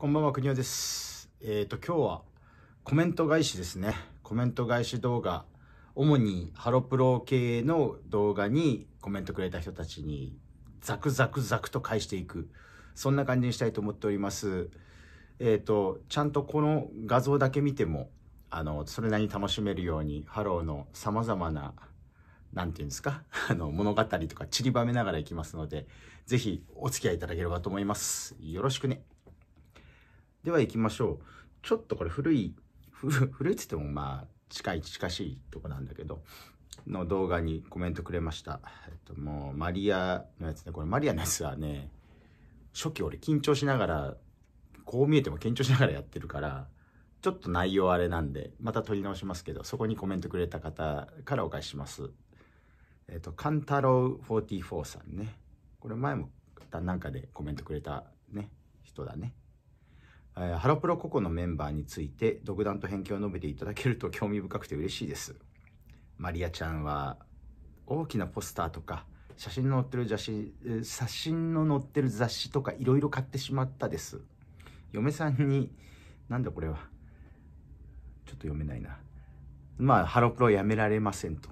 こんばんは、国尾です。えっ、ー、と、今日はコメント返しですね。コメント返し動画。主にハロプロ系の動画にコメントくれた人たちにザクザクザクと返していく。そんな感じにしたいと思っております。えっ、ー、と、ちゃんとこの画像だけ見ても、あの、それなりに楽しめるように、ハローの様々な、なんて言うんですか、あの、物語とか散りばめながらいきますので、ぜひお付き合いいただければと思います。よろしくね。では行きましょう。ちょっとこれ古い、古いっつってもまあ近い近しいとこなんだけど、の動画にコメントくれました。えっと、もうマリアのやつね、これマリアのやつはね、初期俺緊張しながら、こう見えても緊張しながらやってるから、ちょっと内容あれなんで、また撮り直しますけど、そこにコメントくれた方からお返しします。えっと、カンタロウ44さんね。これ前もなんかでコメントくれたね、人だね。えハロプロ個々のメンバーについて独断と偏見を述べていただけると 興味深くて嬉しいですマリアちゃんは大きなポスターとか写真の載ってる雑誌、写真の載ってる雑誌とかいろいろ買ってしまったです嫁さんになんだこれはちょっと読めないなまあハロプロやめられませんと、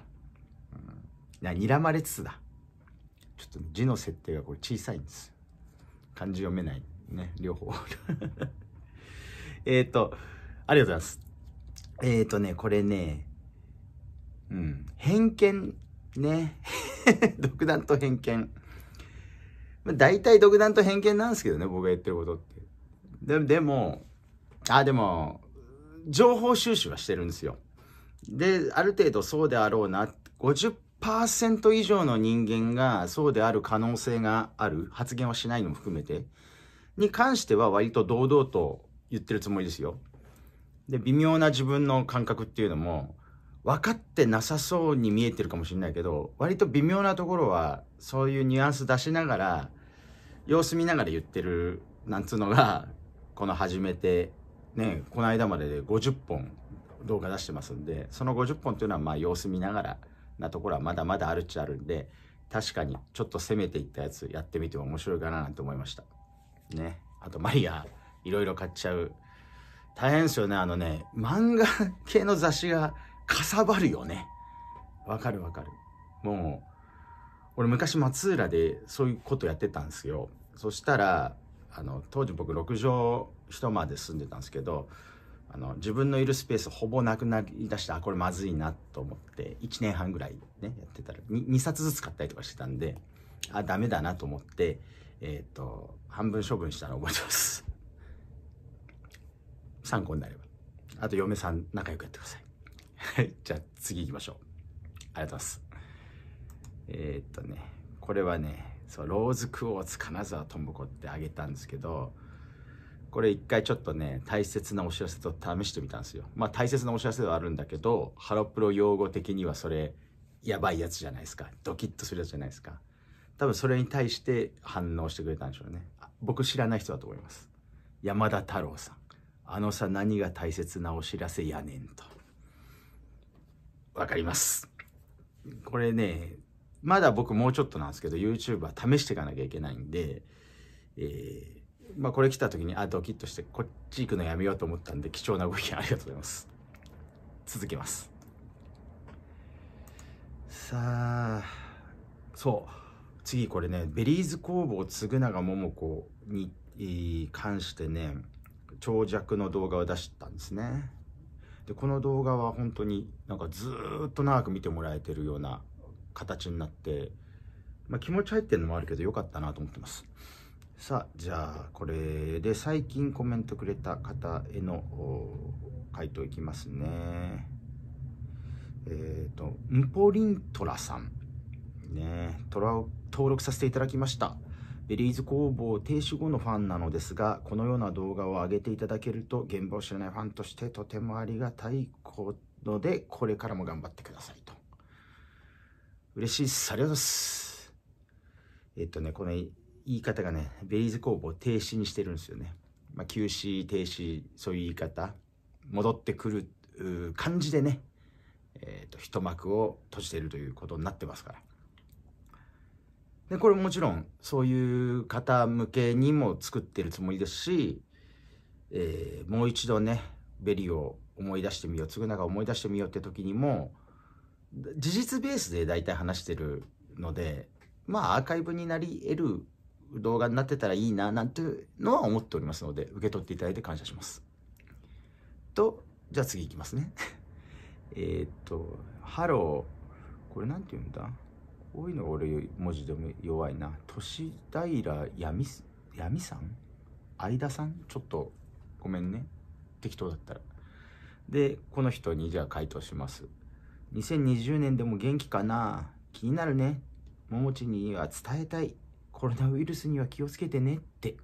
うん、にらまれつつだちょっと字の設定がこれ小さいんです漢字読めないね両方えっと、ありがとうございます。えっ、ー、とね、これね、うん、偏見ね。独断と偏見。まあ、大体独断と偏見なんですけどね、僕が言ってることって。ででも、あ、でも、情報収集はしてるんですよ。で、ある程度そうであろうな、50%以上の人間がそうである可能性がある、発言をしないのも含めて、に関しては割と堂々と言ってるつもりですよ。で、微妙な自分の感覚っていうのも、分かってなさそうに見えてるかもしれないけど、割と微妙なところは、そういうニュアンス出しながら、様子見ながら言ってる、なんつうのが、この始めて、ね、この間までで50本動画出してますんで、その50本っていうのは、まあ、様子見ながらなところはまだまだあるっちゃあるんで、確かにちょっと攻めていったやつやってみても面白いかななんて思いました。ね。あと、マリア。いろいろ買っちゃう。大変ですよね。あのね、漫画系の雑誌がかさばるよね。わかるわかる。もう、俺昔松浦でそういうことやってたんですよ。そしたら、あの、当時僕6畳一間で住んでたんですけど、あの自分のいるスペースほぼなくなりだしてあこれまずいなと思って1年半ぐらいねやってたら 2, 2冊ずつ買ったりとかしてたんであダメだなと思ってえっ、ー、と半分処分したの覚えてます参考になれば。あと、嫁さん仲良くやってください。はい。じゃあ、次行きましょう。ありがとうございます。えー、っとね、これはね、そう、ローズクオーツ金沢ともこってあげたんですけど、これ一回ちょっとね、大切なお知らせと試してみたんですよ。まあ大切なお知らせではあるんだけど、ハロプロ用語的にはそれ、やばいやつじゃないですか。ドキッとするやつじゃないですか。多分それに対して反応してくれたんでしょうね。僕知らない人だと思います。山田太郎さん。あのさ何が大切なお知らせやねんと。わかります。これね、まだ僕もうちょっとなんですけど、YouTube は試していかなきゃいけないんで、えー、まあこれ来た時に、あ、ドキッとして、こっち行くのやめようと思ったんで、貴重なご意見ありがとうございます。続けます。さあ、そう。次これね、ベリーズ工房嗣永桃子に関してね、長尺の動画を出したんですねでこの動画は本当になんかずっと長く見てもらえてるような形になって、まあ、気持ち入ってるのもあるけど良かったなと思ってますさあじゃあこれで最近コメントくれた方への回答いきますねえっ、ー、とんぽりんとらさんねを登録させていただきましたベリーズ工房停止後のファンなのですが、このような動画を上げていただけると、現場を知らないファンとしてとてもありがたいので、これからも頑張ってくださいと。嬉しいです。ありがとうございます。えっとね、この言い方がね、ベリーズ工房停止にしてるんですよね。まあ、休止、停止、そういう言い方。戻ってくる感じでね、えっ、ー、と、一幕を閉じているということになってますから。で、これもちろん、そういう方向けにも作ってるつもりですし、えー、もう一度ね、ベリーを思い出してみよう、嗣永を思い出してみようって時にも、事実ベースで大体話してるので、まあ、アーカイブになり得る動画になってたらいいな、なんていうのは思っておりますので、受け取っていただいて感謝します。と、じゃあ次いきますね。えっと、ハロー、これなんて言うんだこういうの俺文字でも弱いな年平闇闇さん相田さんちょっとごめんね適当だったらでこの人にじゃあ回答します2020年でも元気かな気になるねももちには伝えたいコロナウイルスには気をつけてねって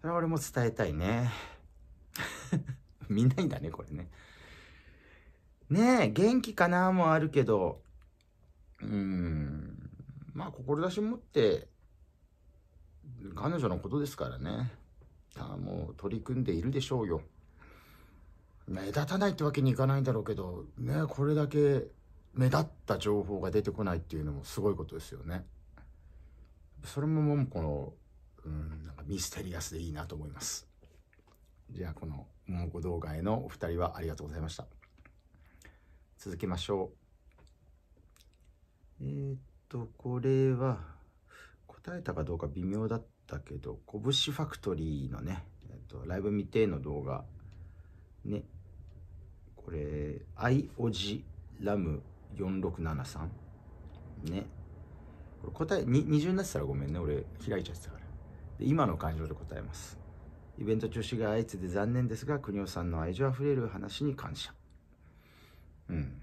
それは俺も伝えたいねみ んなにだねこれねねえ元気かなもあるけどうん、まあ、志持って、彼女のことですからね。あもう取り組んでいるでしょうよ。目立たないってわけにいかないんだろうけど、ね、これだけ目立った情報が出てこないっていうのもすごいことですよね。それももうこの、うん、なんかミステリアスでいいなと思います。じゃあこの桃子動画へのお二人はありがとうございました。続きましょう。えー、っと、これは、答えたかどうか微妙だったけど、こぶしファクトリーのね、えっと、ライブ未定の動画、ね、これ、アイオジラム4673。ね。これ答え、二重になってたらごめんね、俺開いちゃってたから。で今の感情で答えます。イベント中止が相次いで残念ですが、国尾さんの愛情あふれる話に感謝。うん。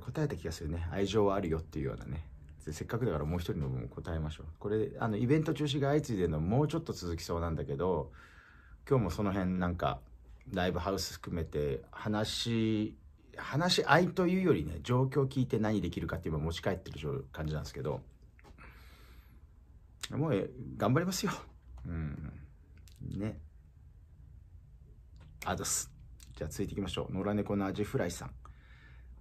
これ答えた気がするね愛情はあるよっていうようなねせっかくだからもう一人の分答えましょうこれあのイベント中止が相次いでるのもうちょっと続きそうなんだけど今日もその辺なんかライブハウス含めて話話し合いというよりね状況を聞いて何できるかって今持ち帰ってる感じなんですけどもう頑張りますようんねあざすじゃあ続いていきましょう野良猫のアジフライさん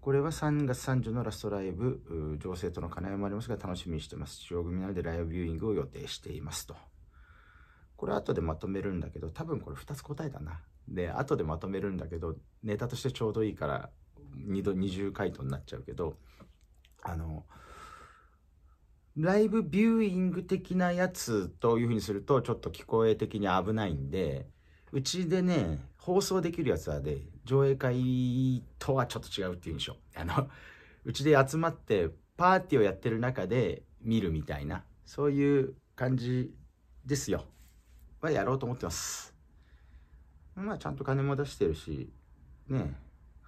これは3月30のラストライブ、情勢との兼ね合いもありますが、楽しみにしてます。主要組なのでライブビューイングを予定していますと。これ後でまとめるんだけど、多分これ2つ答えだな。で、後でまとめるんだけど、ネタとしてちょうどいいから、2度、二重回答になっちゃうけど、あの、ライブビューイング的なやつというふうにすると、ちょっと聞こえ的に危ないんで、うちでね、放送できるやつはで、上映会とはちょっと違うっていうんでしょ。あの、うちで集まってパーティーをやってる中で見るみたいな、そういう感じですよ。はやろうと思ってます。まあ、ちゃんと金も出してるし、ね、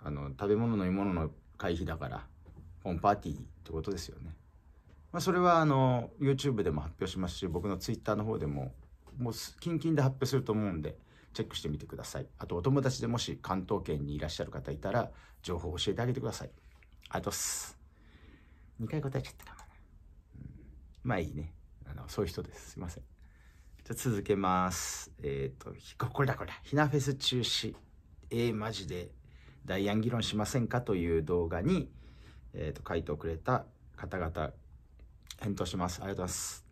あの、食べ物飲み物の会費だから、本パーティーってことですよね。まあ、それはあの YouTube でも発表しますし僕の Twitter の方でももうキ々で発表すると思うんでチェックしてみてください。あと、お友達でもし関東圏にいらっしゃる方いたら、情報を教えてあげてください。あとっす。2回答えちゃったかな。うん、まあいいね。あの、そういう人です。すいません。じゃ続けます。えっ、ー、と、これだこれだ。ひなフェス中止。えー、マジで代案議論しませんかという動画に、えっ、ー、と、回答くれた方々、返答します。ありがとうございます。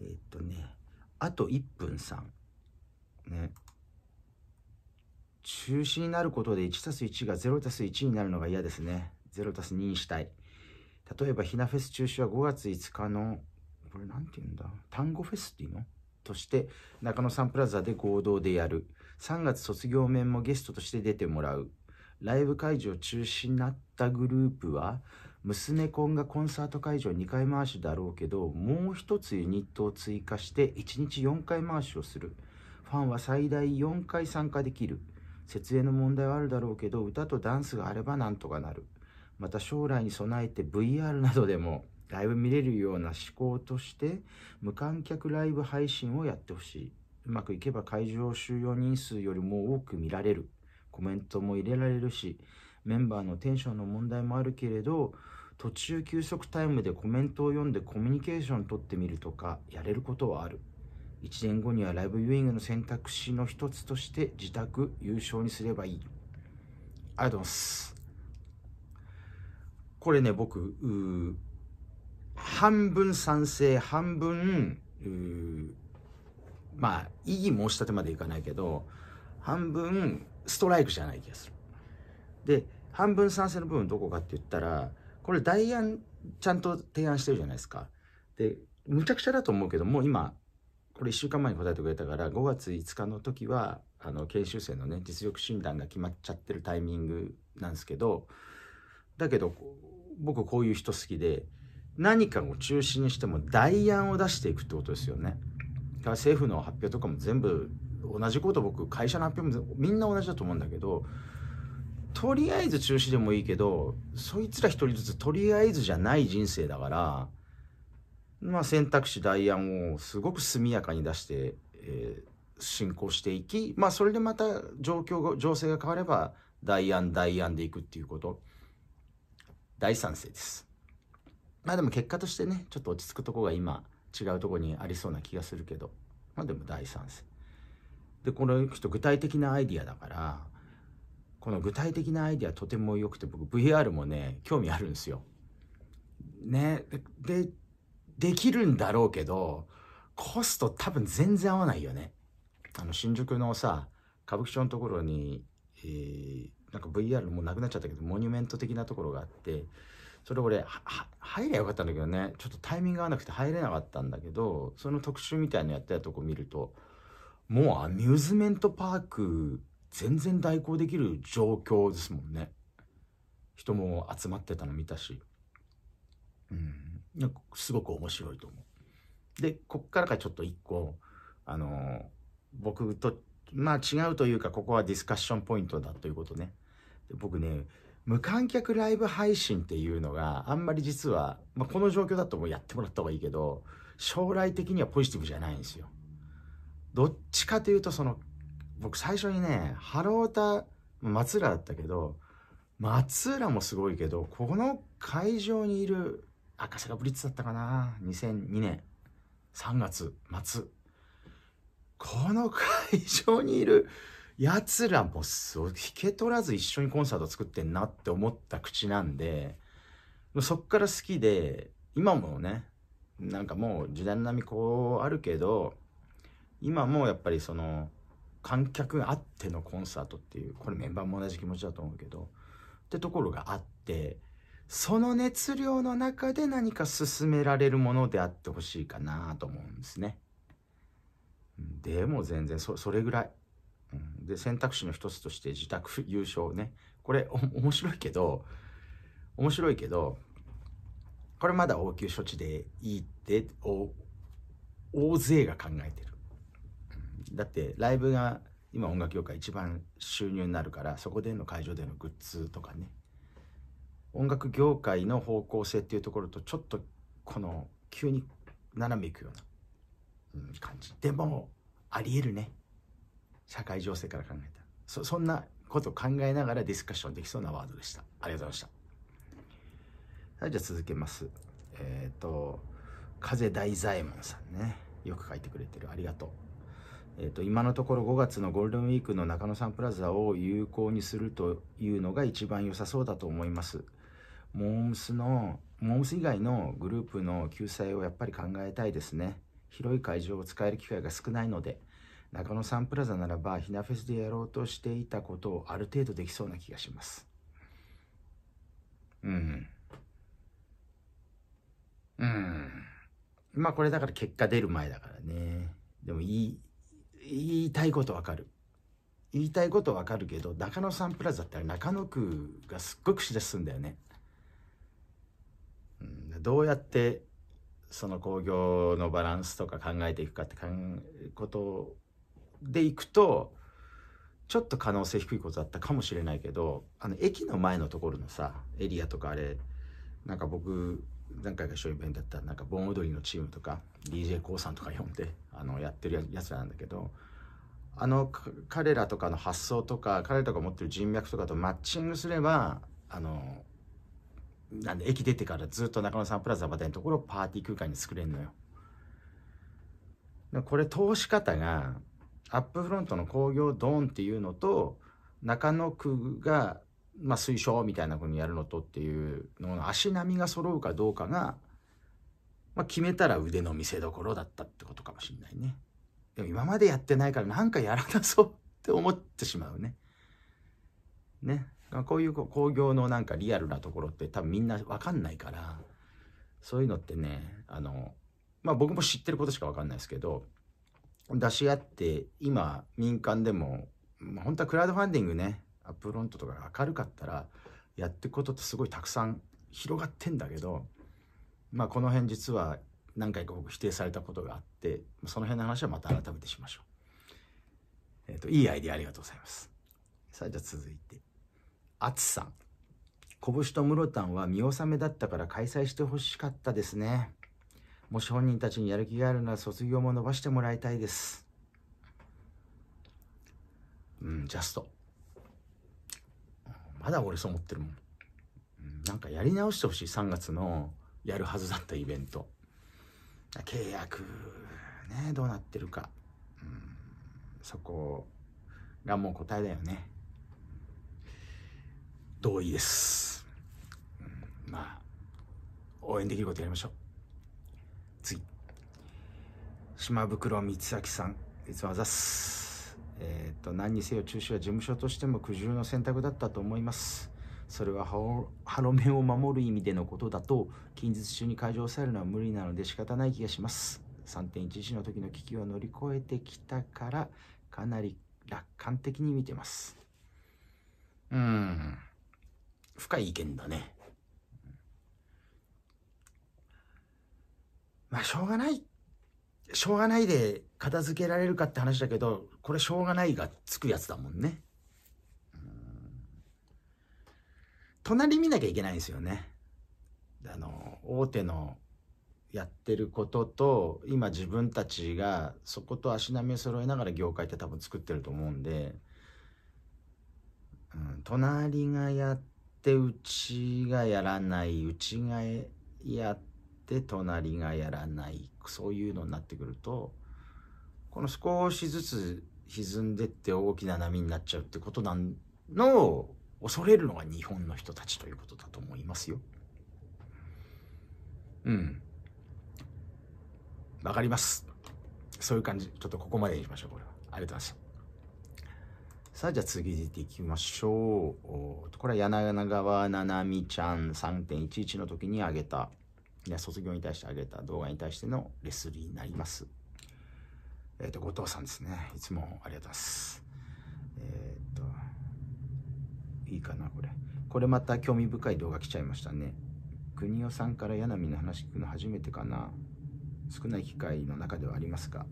えっ、ー、とね、あと1分さん。ね中止になることで1 1が0 1になるのが嫌ですね0 2にしたい例えばひなフェス中止は5月5日のこれ何て言うんだ単語フェスっていうのとして中野サンプラザで合同でやる3月卒業面もゲストとして出てもらうライブ会場中止になったグループは娘コンがコンサート会場2回回しだろうけどもう一つユニットを追加して1日4回回しをするファンは最大4回参加できる。設営の問題はあるだろうけど、歌とダンスがあればなんとかなる。また将来に備えて VR などでもライブ見れるような思考として、無観客ライブ配信をやってほしい。うまくいけば会場収容人数よりも多く見られる。コメントも入れられるし、メンバーのテンションの問題もあるけれど、途中休息タイムでコメントを読んでコミュニケーション取ってみるとか、やれることはある。1年後にはライブビューイングの選択肢の一つとして自宅優勝にすればいい。ありがとうございます。これね、僕、半分賛成、半分、まあ、異議申し立てまでいかないけど、半分ストライクじゃない気がする。で、半分賛成の部分どこかって言ったら、これ、アン、ちゃんと提案してるじゃないですか。で、むちゃくちゃだと思うけど、もう今、これ1週間前に答えてくれたから5月5日の時はあの研修生のね実力診断が決まっちゃってるタイミングなんですけどだけど僕こういう人好きで何かを中心にしても代案を出していくってことですよね。だから政府の発表とかも全部同じこと僕会社の発表もみんな同じだと思うんだけどとりあえず中止でもいいけどそいつら一人ずつとりあえずじゃない人生だからまあ、選択肢ダイヤすごく速やかに出して、えー、進行していき、まあ、それでまた状況が情勢が変われば代案代案でいくっていうこと大賛成ですまあでも結果としてねちょっと落ち着くとこが今違うとこにありそうな気がするけどまあでも大賛成でこの人具体的なアイディアだからこの具体的なアイディアとても良くて僕 VR もね興味あるんですよねでできるんだろうけど、コスト多分全然合わないよね。あの、新宿のさ、歌舞伎町のところに、えー、なんか VR もうなくなっちゃったけど、モニュメント的なところがあって、それ俺、入りゃよかったんだけどね、ちょっとタイミング合わなくて入れなかったんだけど、その特集みたいのやってたとこ見ると、もうアミューズメントパーク、全然代行できる状況ですもんね。人も集まってたの見たし。うん。なんかすごく面白いと思う。でこっからがちょっと一個あの僕とまあ違うというかここはディスカッションポイントだということね。僕ね無観客ライブ配信っていうのがあんまり実は、まあ、この状況だともうやってもらった方がいいけど将来的にはポジティブじゃないんですよ。どっちかというとその僕最初にねハロータ松浦だったけど松浦もすごいけどこの会場にいる赤坂ブリッツだったかな2002年3月末この会場にいるやつらも引け取らず一緒にコンサート作ってんなって思った口なんでそっから好きで今もねなんかもう時代の波こうあるけど今もやっぱりその観客あってのコンサートっていうこれメンバーも同じ気持ちだと思うけどってところがあってその熱量の中で何か進められるものであってほしいかなと思うんですね。でも全然それぐらい。で選択肢の一つとして自宅優勝ねこれ面白いけど面白いけどこれまだ応急処置でいいって大勢が考えてるだってライブが今音楽業界一番収入になるからそこでの会場でのグッズとかね音楽業界の方向性っていうところとちょっとこの急に斜めいくような感じでもありえるね社会情勢から考えたそそんなことを考えながらディスカッションできそうなワードでしたありがとうございましたはいじゃあ続けますえっ、ー、と風大左衛門さんねよく書いてくれてるありがとうえーと、と今のところ5月のゴールデンウィークの中野サンプラザを有効にするというのが一番良さそうだと思いますモームスの、モームス以外のグループの救済をやっぱり考えたいですね。広い会場を使える機会が少ないので、中野サンプラザならば、ひなフェスでやろうとしていたことをある程度できそうな気がします。うん。うん。まあこれだから結果出る前だからね。でも言い、言いたいことわかる。言いたいことわかるけど、中野サンプラザって中野区がすっごく口出すんだよね。どうやってその興行のバランスとか考えていくかってかんことでいくとちょっと可能性低いことだったかもしれないけどあの駅の前のところのさエリアとかあれなんか僕何回か一緒イベやったらなんか盆踊りのチームとか d j k o さんとか呼んであのやってるやつなんだけどあの彼らとかの発想とか彼らとか持ってる人脈とかとマッチングすればあのなんで駅出てからずっと中野サンプラザまでのところをパーティー空間に作れるのよ。これ通し方がアップフロントの工業ドーンっていうのと中野区が、まあ、推奨みたいなふうにやるのとっていうのの足並みが揃うかどうかが、まあ、決めたら腕の見せどころだったってことかもしんないね。でも今までやってないから何かやらなそうって思ってしまうね。ね。こういう工業のなんかリアルなところって多分みんな分かんないからそういうのってねあのまあ僕も知ってることしか分かんないですけど出し合って今民間でも、まあ、本当はクラウドファンディングねアップロントとかが明るかったらやっていくことってすごいたくさん広がってんだけどまあこの辺実は何回か僕否定されたことがあってその辺の話はまた改めてしましょう。えっ、ー、といいアイデアありがとうございます。さあじゃあ続いて。厚さん。拳と室丹は見納めだったから開催してほしかったですね。もし本人たちにやる気があるなら卒業も伸ばしてもらいたいです。うん、ジャスト。まだ俺そう思ってるもん。なんかやり直してほしい、3月のやるはずだったイベント。契約、ね、どうなってるか。うん、そこがもう答えだよね。同意です、うん、まあ応援できることやりましょう次島袋光崎さんいつもあざすえっ、と何にせよ中止は事務所としても苦渋の選択だったと思いますそれはハロメを守る意味でのことだと近日中に会場を抑えるのは無理なので仕方ない気がします3.11の時の危機を乗り越えてきたからかなり楽観的に見てますうん深い意見だね。まあ、しょうがない。しょうがないで片付けられるかって話だけど、これしょうがないがつくやつだもんね。隣見なきゃいけないんですよね。あの、大手のやってることと、今自分たちがそこと足並みを揃えながら業界って多分作ってると思うんで、うん、隣がやってってうちがやらないうちがやって隣がやらないそういうのになってくるとこの少しずつ歪んでって大きな波になっちゃうってことなのを恐れるのが日本の人たちということだと思いますよ。うん。わかります。そういう感じ。ちょっとここまでにしましょう、これは。ありがとうございました。さあ、じゃあ次出ていきましょう。これは柳川ななみちゃん3.11の時に上げた、卒業に対して上げた動画に対してのレスリーになります。えっ、ー、と、後藤さんですね。いつもありがとうございます。えっ、ー、と、いいかな、これ。これまた興味深い動画来ちゃいましたね。国尾さんから柳の話聞くの初めてかな。少ない機会の中ではありますが。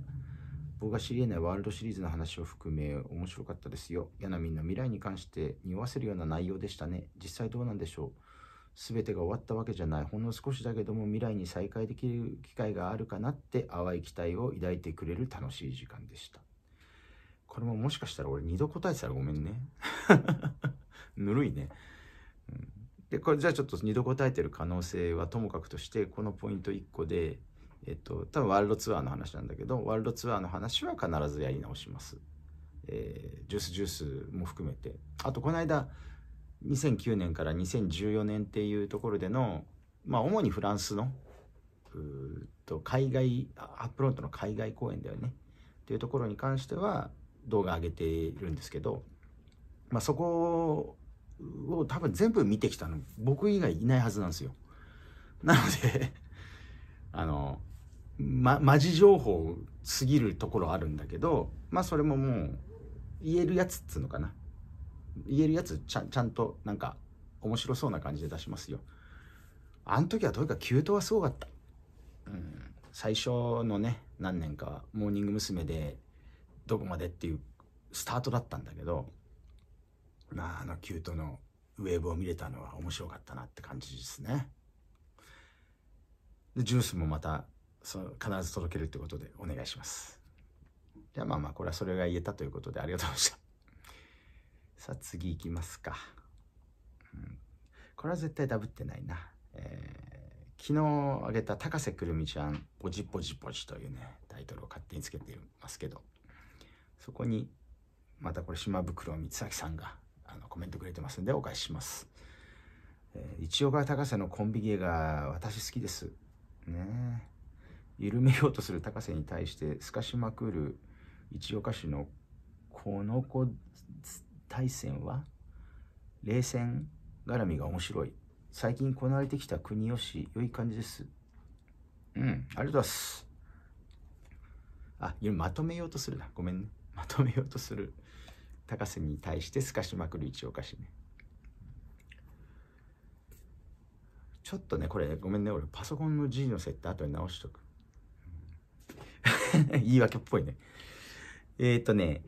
僕が知り得ないワールドシリーズの話を含め面白かったですよ。ヤナミンの未来に関して匂わせるような内容でしたね。実際どうなんでしょう全てが終わったわけじゃない。ほんの少しだけども未来に再会できる機会があるかなって淡い期待を抱いてくれる楽しい時間でした。これももしかしたら俺二度答えてたらごめんね。ぬるいね。うん、で、これじゃあちょっと2度答えてる可能性はともかくとして、このポイント1個で、えっと、多分ワールドツアーの話なんだけど、ワールドツアーの話は必ずやり直します。えー、ジュースジュースも含めて。あと、この間、2009年から2014年っていうところでの、まあ、主にフランスの、うと、海外、アップロードの海外公演だよね。っていうところに関しては、動画上げているんですけど、まあ、そこを多分全部見てきたの、僕以外いないはずなんですよ。なので あの、ま、マジ情報すぎるところあるんだけどまあそれももう言えるやつっつうのかな言えるやつちゃちゃんとなんか面白そうな感じで出しますよあの時はとにかく急騰はすごかった、うん、最初のね何年かはモーニング娘。でどこまでっていうスタートだったんだけどまああのキュートのウェーブを見れたのは面白かったなって感じですねでジュースもまたその必ず届けるってことでお願いします。じゃあまあまあ、これはそれが言えたということでありがとうございました。さあ次行きますか。うん、これは絶対ダブってないな。えー、昨日あげた高瀬くるみちゃん、ポジポジポジというね、タイトルを勝手につけてますけど、そこに、またこれ島袋光崎さんがあのコメントくれてますんでお返しします。えー、一岡高瀬のコンビ芸が私好きです。ねえ。緩めようとする高瀬に対して透かしまくる一岡市のこの子対戦は冷戦絡みが面白い最近行われてきた国吉良い感じですうんありがとうございますあまとめようとするなごめんねまとめようとする高瀬に対して透かしまくる一岡市ねちょっとねこれごめんね俺パソコンの字の設定後に直しとく 言い訳っぽいね。えー、っとね、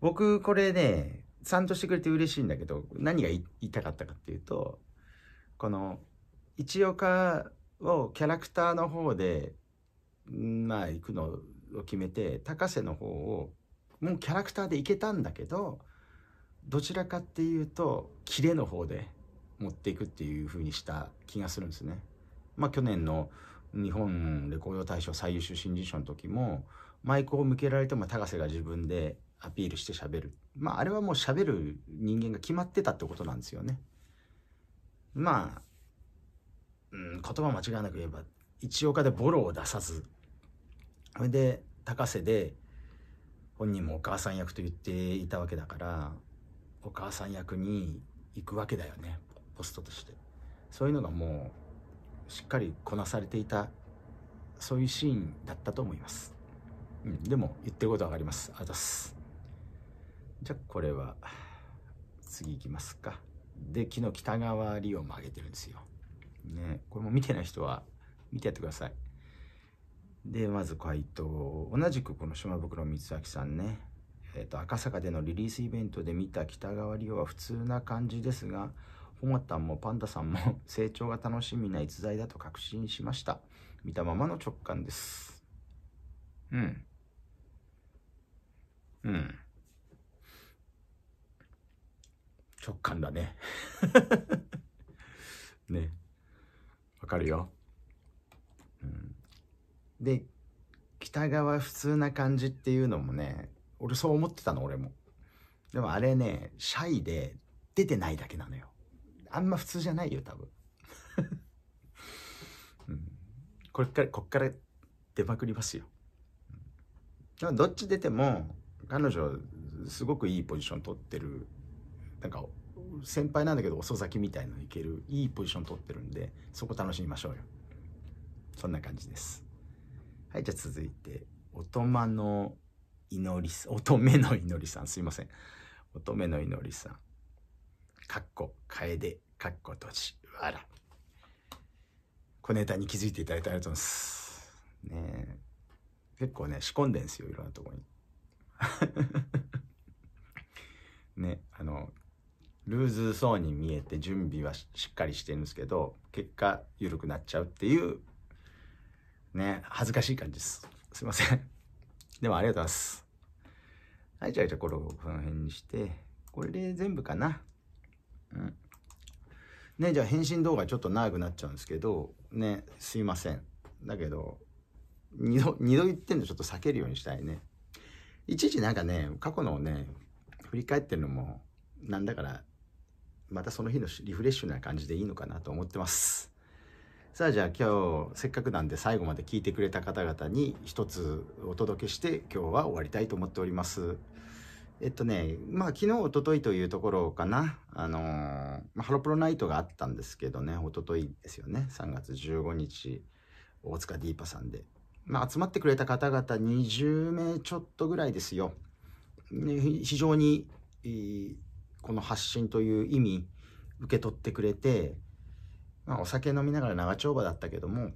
僕これね、んとしてくれて嬉しいんだけど、何が言いたかったかっていうと、この、一岡をキャラクターの方で、まあ行くのを決めて、高瀬の方を、もうキャラクターで行けたんだけど、どちらかっていうとキレの方で持っていくっていう風にした気がするんですね。まあ去年の日本レコード大賞最優秀新人賞の時もマイクを向けられても高瀬が自分でアピールしてしゃべるまああれはもうしゃべる人間が決まってたってことなんですよね。まあ、うん、言葉間違いなく言えば一岡でボロを出さずそれで高瀬で本人もお母さん役と言っていたわけだからお母さん役に行くわけだよねポストとして。そういうのがもうしっかりこなされていたそういうシーンだったと思います、うん、でも言ってることは分かりますあざすじゃあこれは次いきますかで木の北側リオも上げてるんですよねこれも見てない人は見てやってくださいでまず回答同じくこの島袋光明さんねえーと、赤坂でのリリースイベントで見た北川リオは普通な感じですがポマタンもパンダさんも 成長が楽しみな逸材だと確信しました。見たままの直感です。うん。うん。直感だね。ね。わかるよ。うん、で、北側普通な感じっていうのもね、俺そう思ってたの、俺も。でもあれね、シャイで出てないだけなのよ。あんま普通じゃないよ多分、うん、これからこっから出まくりますよ、うん、どっち出ても彼女すごくいいポジション取ってるなんか先輩なんだけど遅咲きみたいのいけるいいポジション取ってるんでそこ楽しみましょうよそんな感じですはいじゃあ続いて乙女の祈り乙女の祈りさんすいません乙女の祈りさんかっこ楓かっこ閉じ、わら。小ネタに気づいていただいてありがとうございます。ね結構ね、仕込んでんすよ、いろんなとこに。ね、あの、ルーズそうに見えて準備はしっかりしてるんですけど、結果、緩くなっちゃうっていう、ね、恥ずかしい感じです。すいません。でもありがとうございます。はい、じゃあ、じゃあ、これをこの辺にして、これで全部かな。うん。ね、じゃあ返信動画ちょっと長くなっちゃうんですけど、ね、すいません。だけど、二度、二度言ってんのちょっと避けるようにしたいね。いちいちなんかね、過去のをね、振り返ってるのも、なんだから、またその日のリフレッシュな感じでいいのかなと思ってます。さあじゃあ今日せっかくなんで最後まで聞いてくれた方々に一つお届けして今日は終わりたいと思っております。えっとね、まあ昨日、おとといというところかな。あのー、ハロプロナイトがあったんですけどね、おとといですよね。3月15日、大塚ディーパさんで。まあ集まってくれた方々20名ちょっとぐらいですよ。ね、非常に、この発信という意味、受け取ってくれて、まあお酒飲みながら長丁場だったけども、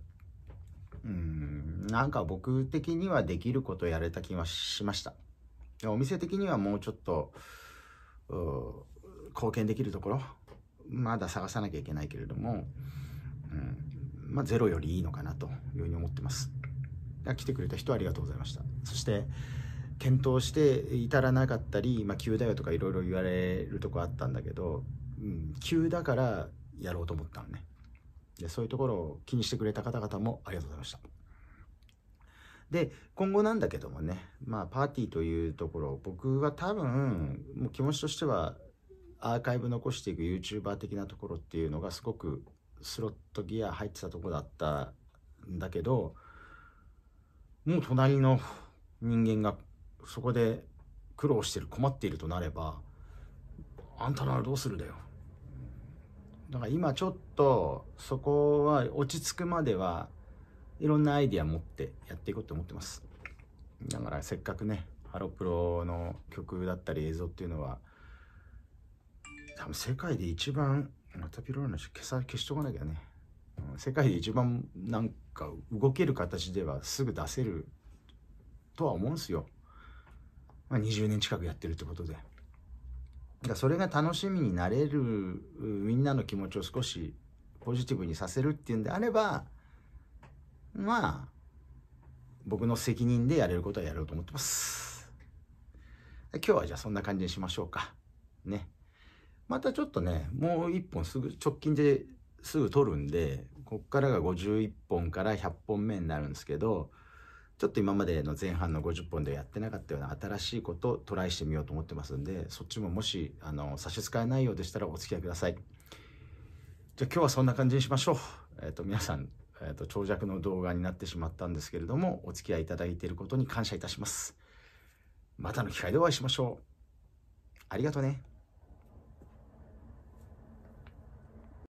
うん、なんか僕的にはできることやれた気はしました。お店的にはもうちょっと、貢献できるところ、まだ探さなきゃいけないけれども、うん、まあ、ゼロよりいいのかなというふうに思ってます。来てくれた人ありがとうございました。そして、検討して至らなかったり、まあ、急だよとかいろいろ言われるとこあったんだけど、うん、急だからやろうと思ったのねでそういうところを気にしてくれた方々もありがとうございましたで、今後なんだけどもね、まあ、パーティーというところ、僕は多分、もう気持ちとしては、アーカイブ残していく YouTuber 的なところっていうのがすごくスロットギア入ってたとこだったんだけど、もう隣の人間がそこで苦労してる、困っているとなれば、あんたならどうするだよ。だから今ちょっとそこは落ち着くまではいろんなアイディア持ってやっていこうと思ってます。だからせっかくね、ハロプロの曲だったり映像っていうのは、多分世界で一番、またピローの消さ消しとかなきゃね、世界で一番なんか動ける形ではすぐ出せるとは思うんすよ。まあ、20年近くやってるってことで。だそれが楽しみになれるみんなの気持ちを少しポジティブにさせるっていうんであればまあ、僕の責任でやれることはやろうと思ってます。今日はじゃあそんな感じにしましょうか。ね。またちょっとね、もう一本すぐ、直近ですぐ取るんで、こっからが51本から100本目になるんですけど、ちょっと今までの前半の50本でやってなかったような新しいことをトライしてみようと思ってますんで、そっちももし、あの、差し支えないようでしたらお付き合いください。じゃあ今日はそんな感じにしましょう。えっ、ー、と、皆さんえーと、と長尺の動画になってしまったんですけれどもお付き合いいただいていることに感謝いたしますまたの機会でお会いしましょうありがとね